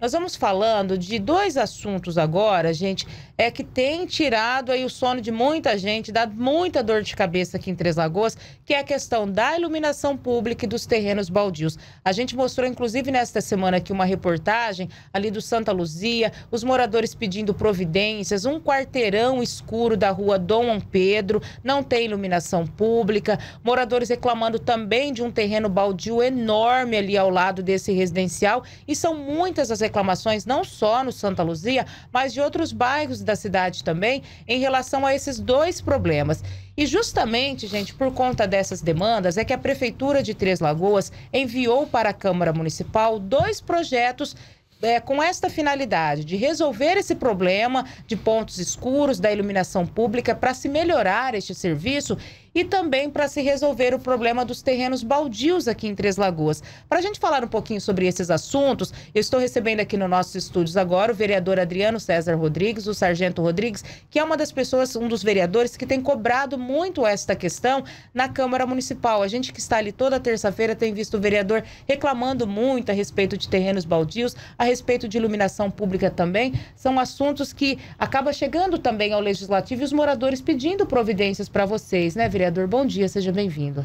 Nós vamos falando de dois assuntos agora, gente, é que tem tirado aí o sono de muita gente, dado muita dor de cabeça aqui em Três Lagoas, que é a questão da iluminação pública e dos terrenos baldios. A gente mostrou, inclusive, nesta semana aqui uma reportagem ali do Santa Luzia, os moradores pedindo providências, um quarteirão escuro da rua Dom Pedro, não tem iluminação pública, moradores reclamando também de um terreno baldio enorme ali ao lado desse residencial, e são muitas as reclamações não só no Santa Luzia, mas de outros bairros da cidade também, em relação a esses dois problemas. E justamente, gente, por conta dessas demandas, é que a Prefeitura de Três Lagoas enviou para a Câmara Municipal dois projetos é, com esta finalidade de resolver esse problema de pontos escuros da iluminação pública para se melhorar este serviço e também para se resolver o problema dos terrenos baldios aqui em Três Lagoas. Para a gente falar um pouquinho sobre esses assuntos, eu estou recebendo aqui nos nossos estúdios agora o vereador Adriano César Rodrigues, o Sargento Rodrigues, que é uma das pessoas, um dos vereadores que tem cobrado muito esta questão na Câmara Municipal. A gente que está ali toda terça-feira tem visto o vereador reclamando muito a respeito de terrenos baldios, a respeito de iluminação pública também. São assuntos que acaba chegando também ao Legislativo e os moradores pedindo providências para vocês, né, vereador? vereador. Bom dia, seja bem-vindo.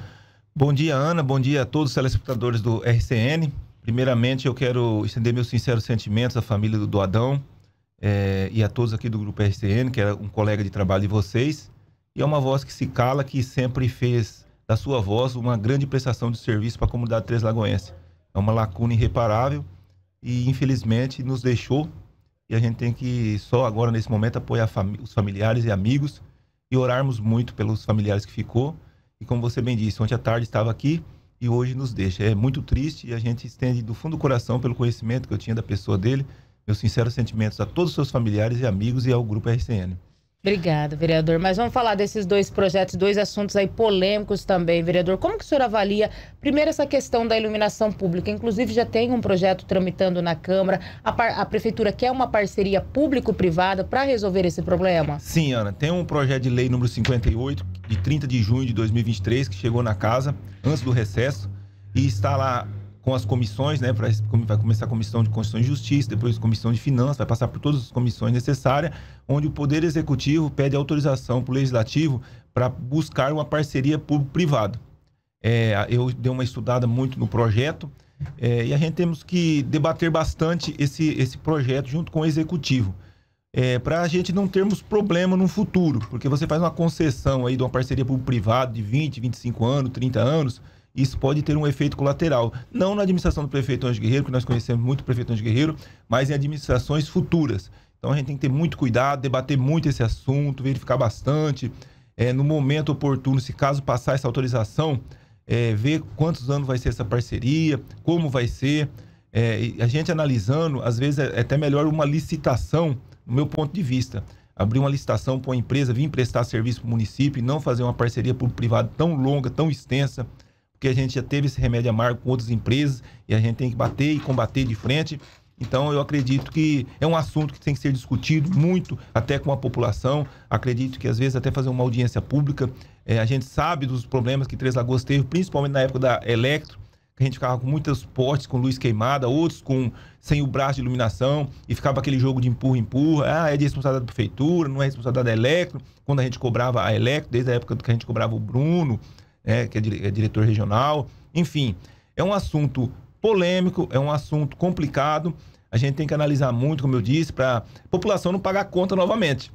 Bom dia, Ana. Bom dia a todos os telespectadores do RCN. Primeiramente, eu quero estender meus sinceros sentimentos à família do, Adão é, eh, e a todos aqui do Grupo RCN, que era um colega de trabalho de vocês. E é uma voz que se cala, que sempre fez da sua voz uma grande prestação de serviço para a comunidade Três Lagoense. É uma lacuna irreparável e, infelizmente, nos deixou. E a gente tem que só agora, nesse momento, apoiar os familiares e amigos e orarmos muito pelos familiares que ficou. E como você bem disse, ontem à tarde estava aqui e hoje nos deixa. É muito triste e a gente estende do fundo do coração pelo conhecimento que eu tinha da pessoa dele, meus sinceros sentimentos a todos os seus familiares e amigos e ao grupo RCN. Obrigada, vereador. Mas vamos falar desses dois projetos, dois assuntos aí polêmicos também, vereador. Como que o senhor avalia, primeiro, essa questão da iluminação pública? Inclusive, já tem um projeto tramitando na Câmara. A, a Prefeitura quer uma parceria público-privada para resolver esse problema? Sim, Ana. Tem um projeto de lei número 58, de 30 de junho de 2023, que chegou na casa, antes do recesso, e está lá com as comissões, né? vai começar a comissão de Constituição e Justiça, depois comissão de Finanças, vai passar por todas as comissões necessárias, onde o Poder Executivo pede autorização para o Legislativo para buscar uma parceria público-privado. É, eu dei uma estudada muito no projeto é, e a gente temos que debater bastante esse, esse projeto junto com o Executivo. É, para a gente não termos problema no futuro, porque você faz uma concessão aí de uma parceria público-privado de 20, 25 anos, 30 anos, isso pode ter um efeito colateral. Não na administração do prefeito Anjo Guerreiro, que nós conhecemos muito o prefeito Anjo Guerreiro, mas em administrações futuras. Então a gente tem que ter muito cuidado, debater muito esse assunto, verificar bastante. É, no momento oportuno, se caso passar essa autorização, é, ver quantos anos vai ser essa parceria, como vai ser. É, a gente analisando, às vezes é, é até melhor uma licitação, no meu ponto de vista. Abrir uma licitação para uma empresa vir prestar serviço para o município e não fazer uma parceria público-privada tão longa, tão extensa porque a gente já teve esse remédio amargo com outras empresas e a gente tem que bater e combater de frente. Então, eu acredito que é um assunto que tem que ser discutido muito, até com a população. Acredito que, às vezes, até fazer uma audiência pública. É, a gente sabe dos problemas que Três Lagoas teve, principalmente na época da Electro, que a gente ficava com muitas postes com luz queimada, outros com sem o braço de iluminação, e ficava aquele jogo de empurra-empurra. Ah, é de responsabilidade da prefeitura, não é responsabilidade da Electro. Quando a gente cobrava a Electro, desde a época que a gente cobrava o Bruno, né, que é, dire, é diretor regional. Enfim, é um assunto polêmico, é um assunto complicado. A gente tem que analisar muito, como eu disse, para a população não pagar conta novamente.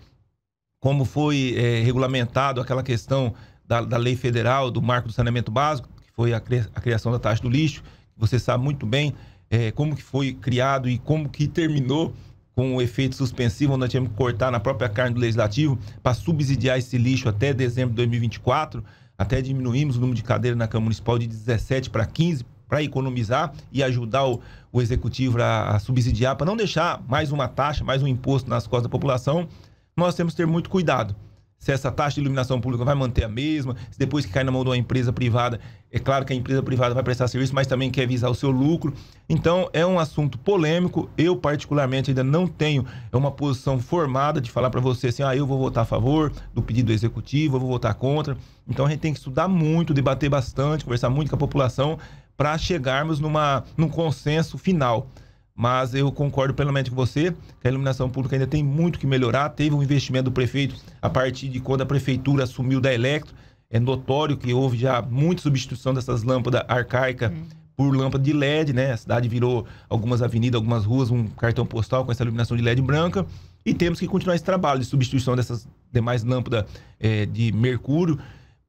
Como foi é, regulamentado aquela questão da, da, lei federal, do marco do saneamento básico, que foi a, criação da taxa do lixo, você sabe muito bem é, como que foi criado e como que terminou com o efeito suspensivo, onde nós tivemos que cortar na própria carne do legislativo para subsidiar esse lixo até dezembro de 2024. Até diminuímos o número de cadeiras na Câmara Municipal de 17 para 15 para economizar e ajudar o, o executivo a, a subsidiar, para não deixar mais uma taxa, mais um imposto nas costas da população. Nós temos que ter muito cuidado se essa taxa de iluminação pública vai manter a mesma, se depois que cai na mão de uma empresa privada, é claro que a empresa privada vai prestar serviço, mas também quer visar o seu lucro. Então, é um assunto polêmico. Eu, particularmente, ainda não tenho uma posição formada de falar para você assim, ah, eu vou votar a favor do pedido do executivo, eu vou votar contra. Então, a gente tem que estudar muito, debater bastante, conversar muito com a população para chegarmos numa, num consenso final. Mas eu concordo plenamente com você que a iluminação pública ainda tem muito que melhorar. Teve um investimento do prefeito a partir de quando a prefeitura assumiu da Electro. É notório que houve já muita substituição dessas lâmpadas arcaicas hum. por lâmpada de LED, né? A cidade virou algumas avenidas, algumas ruas, um cartão postal com essa iluminação de LED branca. E temos que continuar esse trabalho de substituição dessas demais lâmpadas é, de mercúrio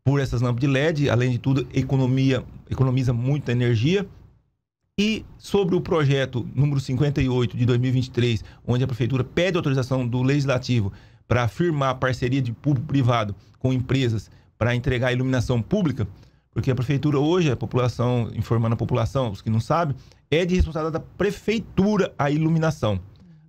por essas lâmpadas de LED. Além de tudo, economia, economiza muita energia e sobre o projeto número 58 de 2023, onde a prefeitura pede autorização do legislativo para firmar parceria de público-privado com empresas para entregar iluminação pública, porque a prefeitura hoje, a população, informando a população, os que não sabem, é de responsabilidade da prefeitura a iluminação.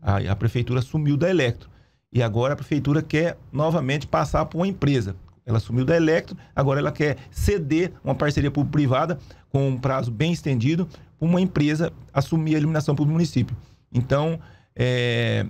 A, a prefeitura sumiu da Electro. E agora a prefeitura quer novamente passar para uma empresa. Ela sumiu da Electro, agora ela quer ceder uma parceria público-privada com um prazo bem estendido para uma empresa assumir a eliminação para o município. Então, é,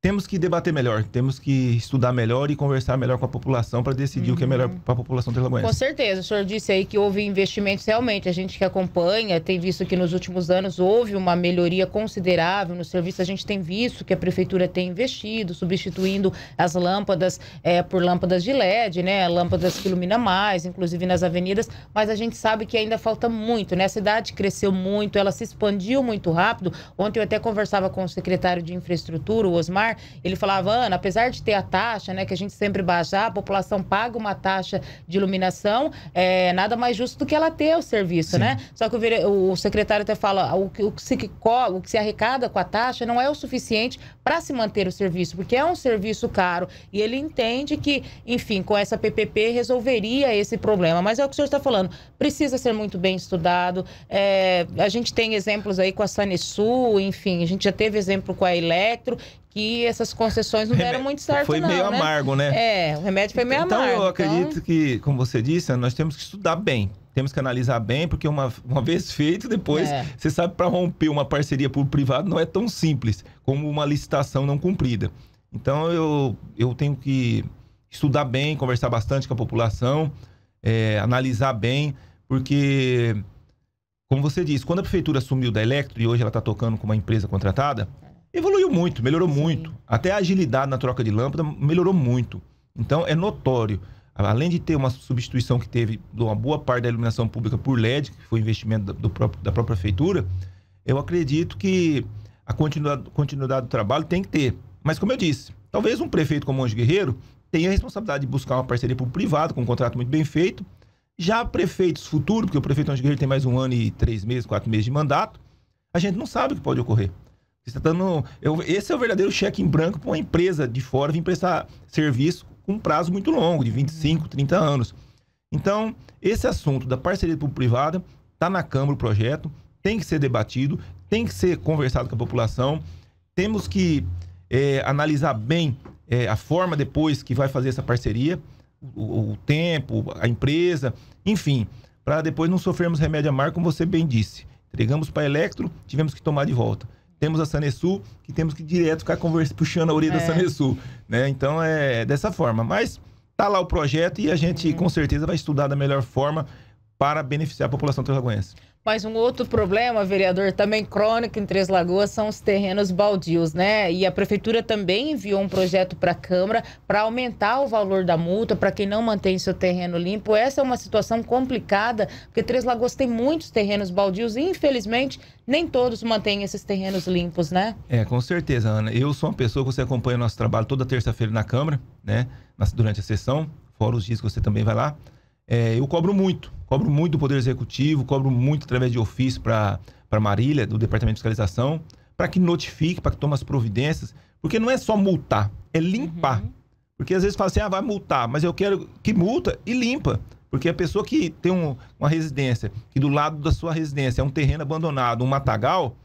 temos que debater melhor, temos que estudar melhor e conversar melhor com a população para decidir uhum. o que é melhor uhum. para a população de Lagoinha. Com certeza, o senhor disse aí que houve investimentos realmente, a gente que acompanha tem visto que nos últimos anos houve uma melhoria considerável no serviço, a gente tem visto que a prefeitura tem investido, substituindo as lâmpadas é, por lâmpadas de LED, né, lâmpadas que iluminam mais, inclusive nas avenidas, mas a gente sabe que ainda falta muito, né, a cidade cresceu muito, ela se expandiu muito rápido, ontem eu até conversava com o secretário de infraestrutura, o Osmar, ele falava, Ana, apesar de ter a taxa, né, que a gente sempre baixa, a população paga uma taxa de iluminação, é nada mais justo do que ela ter o serviço, Sim. né? Só que o, o, secretário até fala, o, o, que se, o que se arrecada com a taxa não é o suficiente para se manter o serviço, porque é um serviço caro. E ele entende que, enfim, com essa PPP resolveria esse problema. Mas é o que o senhor está falando, precisa ser muito bem estudado. É, a gente tem exemplos aí com a Sanesul, enfim, a gente já teve exemplo com a Eletro, que essas concessões não deram muito certo, foi não. Foi meio né? amargo, né? É, o remédio foi meio então, amargo. Então, eu acredito então... que, como você disse, nós temos que estudar bem. Temos que analisar bem, porque uma, uma vez feito, depois é. você sabe para romper uma parceria público-privado não é tão simples como uma licitação não cumprida. Então eu, eu tenho que estudar bem, conversar bastante com a população, é, analisar bem, porque, como você disse, quando a prefeitura sumiu da Electro e hoje ela está tocando com uma empresa contratada, evoluiu muito, melhorou Sim. muito. Até a agilidade na troca de lâmpada melhorou muito. Então é notório. Além de ter uma substituição que teve de uma boa parte da iluminação pública por LED, que foi investimento do próprio, da própria prefeitura, eu acredito que a continuidade, continuidade do trabalho tem que ter. Mas como eu disse, talvez um prefeito como Anjo Guerreiro tenha a responsabilidade de buscar uma parceria para o privado com um contrato muito bem feito. Já prefeitos futuros, porque o prefeito Anjo Guerreiro tem mais um ano e três meses, quatro meses de mandato, a gente não sabe o que pode ocorrer. Você está dando. Eu, esse é o verdadeiro cheque em branco para uma empresa de fora vir prestar serviço com um prazo muito longo, de 25, 30 anos. Então, esse assunto da parceria público-privada está na Câmara o projeto, tem que ser debatido, tem que ser conversado com a população. Temos que é, analisar bem é, a forma depois que vai fazer essa parceria, o, o tempo, a empresa, enfim, para depois não sofrermos remédio amargo, como você bem disse. Entregamos para a Electro, tivemos que tomar de volta temos a Sanesul, que temos que direto ficar conversa, puxando a orelha é. da Sanesul, né? Então é dessa forma. Mas tá lá o projeto e a gente uhum. com certeza vai estudar da melhor forma para beneficiar a população transagoense. Mas um outro problema, vereador, também crônico em Três Lagoas são os terrenos baldios, né? E a prefeitura também enviou um projeto para a Câmara para aumentar o valor da multa para quem não mantém seu terreno limpo. Essa é uma situação complicada, porque Três Lagoas tem muitos terrenos baldios e, infelizmente, nem todos mantêm esses terrenos limpos, né? É, com certeza, Ana. Eu sou uma pessoa que você acompanha o nosso trabalho toda terça-feira na Câmara, né? Durante a sessão, fora os dias que você também vai lá. É, eu cobro muito, cobro muito do Poder Executivo, cobro muito através de ofício para Marília, do Departamento de Fiscalização, para que notifique, para que tome as providências, porque não é só multar, é limpar. Uhum. Porque às vezes fala assim, ah, vai multar, mas eu quero que multa e limpa. Porque a pessoa que tem um, uma residência, que do lado da sua residência é um terreno abandonado, um matagal,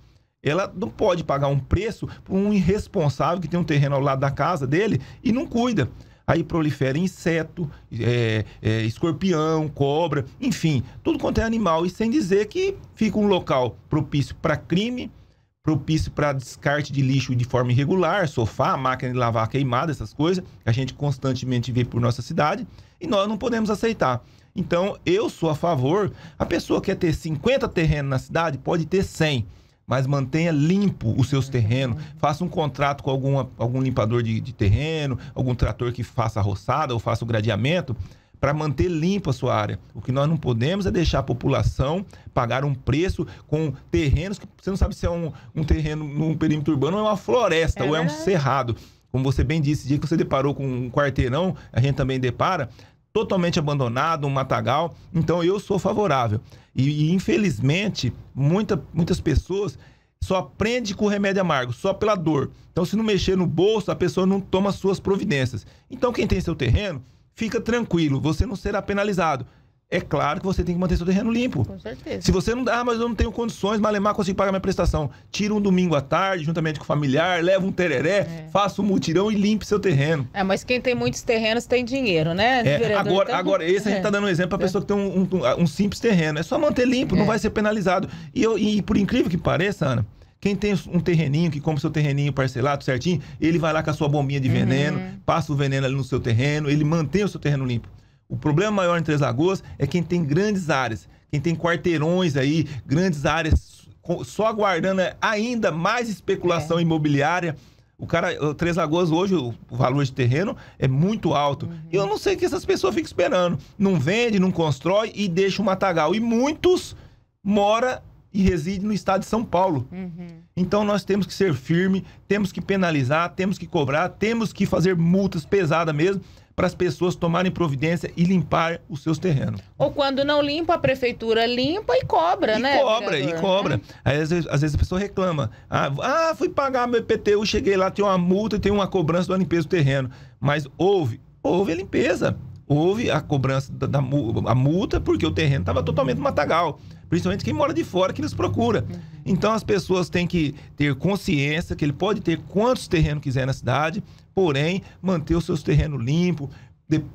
ela não pode pagar um preço para um irresponsável que tem um terreno ao lado da casa dele e não cuida aí prolifera inseto, é, é, escorpião, cobra, enfim, tudo quanto é animal. E sem dizer que fica um local propício para crime, propício para descarte de lixo de forma irregular, sofá, máquina de lavar queimada, essas coisas que a gente constantemente vê por nossa cidade e nós não podemos aceitar. Então, eu sou a favor, a pessoa quer ter 50 terrenos na cidade, pode ter 100 mas mantenha limpo os seus terrenos. Uhum. Faça um contrato com alguma, algum limpador de, de terreno, algum trator que faça a roçada ou faça o gradeamento, para manter limpa a sua área. O que nós não podemos é deixar a população pagar um preço com terrenos que você não sabe se é um, um terreno num perímetro urbano ou é uma floresta é. ou é um cerrado. Como você bem disse, dia que você deparou com um quarteirão, a gente também depara, totalmente abandonado, um matagal. Então eu sou favorável. E, e infelizmente, muita, muitas pessoas só aprende com o remédio amargo, só pela dor. Então, se não mexer no bolso, a pessoa não toma suas providências. Então, quem tem seu terreno, fica tranquilo, você não será penalizado é claro que você tem que manter seu terreno limpo. Com certeza. Se você não dá, ah, mas eu não tenho condições, Malemar consigo pagar minha prestação. Tira um domingo à tarde, juntamente com o familiar, leva um tereré, é. faça um mutirão e limpe seu terreno. É, mas quem tem muitos terrenos tem dinheiro, né? É, agora, então... agora, esse a gente está é. dando um exemplo para é. pessoa que tem um, um, um, simples terreno. É só manter limpo, não é. vai ser penalizado. E, eu, e por incrível que pareça, Ana, quem tem um terreninho, que compra seu terreninho parcelado certinho, ele vai lá com a sua bombinha de uhum. veneno, uhum. passa o veneno ali no seu terreno, ele mantém o seu terreno limpo. O problema maior em Três Lagoas é quem tem grandes áreas, quem tem quarteirões aí, grandes áreas, só aguardando ainda mais especulação é. imobiliária. O cara, o Três Lagoas hoje, o valor de terreno é muito alto. Uhum. Eu não sei que essas pessoas ficam esperando. Não vende, não constrói e deixa o matagal. E muitos mora e reside no estado de São Paulo. Uhum. Então nós temos que ser firme, temos que penalizar, temos que cobrar, temos que fazer multas pesadas mesmo para as pessoas tomarem providência e limpar os seus terrenos. Ou quando não limpa, a prefeitura limpa e cobra, e né? Cobra, e cobra. Hum. Aí, às, vezes, às vezes a pessoa reclama. Ah, ah, fui pagar meu IPTU, cheguei lá, tem uma multa e tem uma cobrança da limpeza do terreno. Mas houve, houve a limpeza. Houve a cobrança da, da a multa porque o terreno estava totalmente matagal principalmente quem mora de fora que nos procura. Uhum. Então as pessoas têm que ter consciência que ele pode ter quantos terrenos quiser na cidade, porém manter os seus terrenos limpos.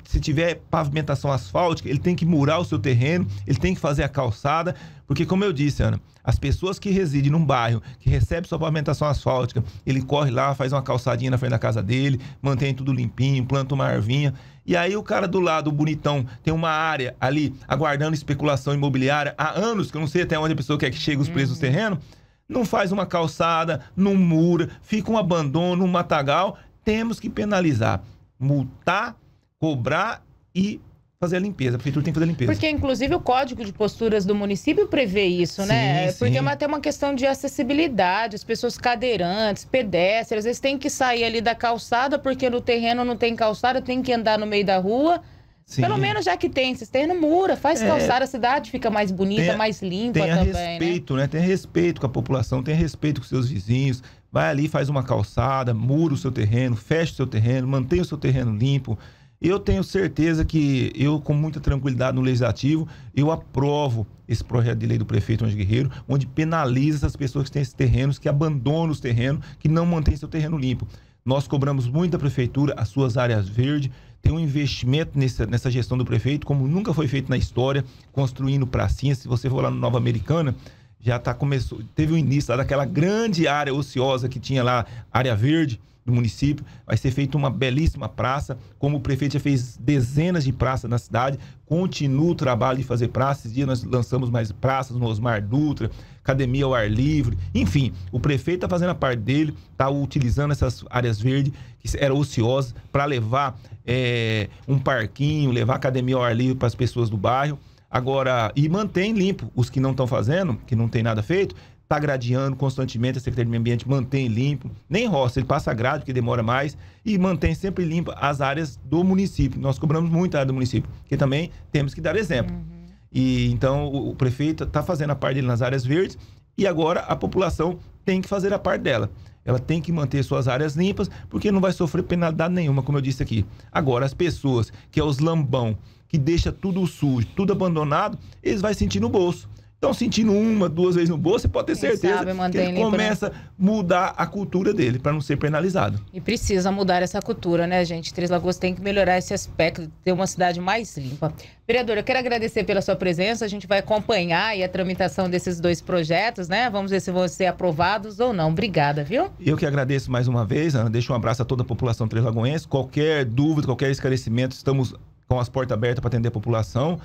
Se tiver pavimentação asfáltica, ele tem que murar o seu terreno, ele tem que fazer a calçada, porque, como eu disse, Ana, as pessoas que residem num bairro, que recebe sua pavimentação asfáltica, ele corre lá, faz uma calçadinha na frente da casa dele, mantém tudo limpinho, planta uma arvinha. E aí o cara do lado, o bonitão, tem uma área ali aguardando especulação imobiliária há anos, que eu não sei até onde a pessoa quer que chegue os preços uhum. do terreno, não faz uma calçada, não mura, fica um abandono, um matagal. Temos que penalizar, multar, cobrar e fazer a limpeza, a prefeitura tem que fazer a limpeza. Porque, inclusive, o Código de Posturas do município prevê isso, sim, né? Sim. Porque é até uma questão de acessibilidade, as pessoas cadeirantes, pedestres, às vezes tem que sair ali da calçada, porque no terreno não tem calçada, tem que andar no meio da rua. Sim. Pelo menos já que tem, vocês terreno mura, faz é, calçada, a cidade fica mais bonita, mais limpa também. Tem né? respeito, né? né? Tem respeito com a população, tem respeito com seus vizinhos. Vai ali, faz uma calçada, mura o seu terreno, fecha o seu terreno, mantém o seu terreno limpo. Eu tenho certeza que eu, com muita tranquilidade no legislativo, eu aprovo esse projeto de lei do prefeito Anjo Guerreiro, onde penaliza essas pessoas que têm esses terrenos, que abandonam os terrenos, que não mantêm seu terreno limpo. Nós cobramos muito da prefeitura as suas áreas verdes, tem um investimento nessa, nessa gestão do prefeito, como nunca foi feito na história, construindo pracinhas. Se você for lá no Nova Americana, já tá, começou, teve o início lá daquela grande área ociosa que tinha lá, área verde, do município. Vai ser feita uma belíssima praça, como o prefeito já fez dezenas de praças na cidade. Continua o trabalho de fazer praças. Esse dia nós lançamos mais praças no Osmar Dutra, academia ao ar livre. Enfim, o prefeito está fazendo a parte dele, está utilizando essas áreas verdes que eram ociosas para levar é, um parquinho, levar academia ao ar livre para as pessoas do bairro. Agora, e mantém limpo. Os que não estão fazendo, que não tem nada feito, tá gradeando constantemente, a Secretaria de Meio Ambiente mantém limpo, nem roça, ele passa grade, que demora mais, e mantém sempre limpa as áreas do município. Nós cobramos muito a área do município, que também temos que dar exemplo. Uhum. E então o, o prefeito está fazendo a parte dele nas áreas verdes e agora a população tem que fazer a parte dela. Ela tem que manter suas áreas limpas, porque não vai sofrer penalidade nenhuma, como eu disse aqui. Agora, as pessoas que é os lambão, que deixa tudo sujo, tudo abandonado, eles vão sentir no bolso estão sentindo uma, duas vezes no bolso, você pode ter Quem certeza sabe, que ele né? começa a mudar a cultura dele para não ser penalizado. E precisa mudar essa cultura, né, gente? Três Lagoas tem que melhorar esse aspecto, ter uma cidade mais limpa. Vereadora, eu quero agradecer pela sua presença. A gente vai acompanhar a tramitação desses dois projetos, né? Vamos ver se vão ser aprovados ou não. Obrigada, viu? Eu que agradeço mais uma vez, Ana. Deixo um abraço a toda a população Três Lagoense. Qualquer dúvida, qualquer esclarecimento, estamos com as portas abertas para atender a população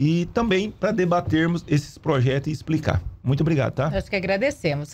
e também para debatermos esses projetos e explicar. Muito obrigado, tá? Nós que agradecemos.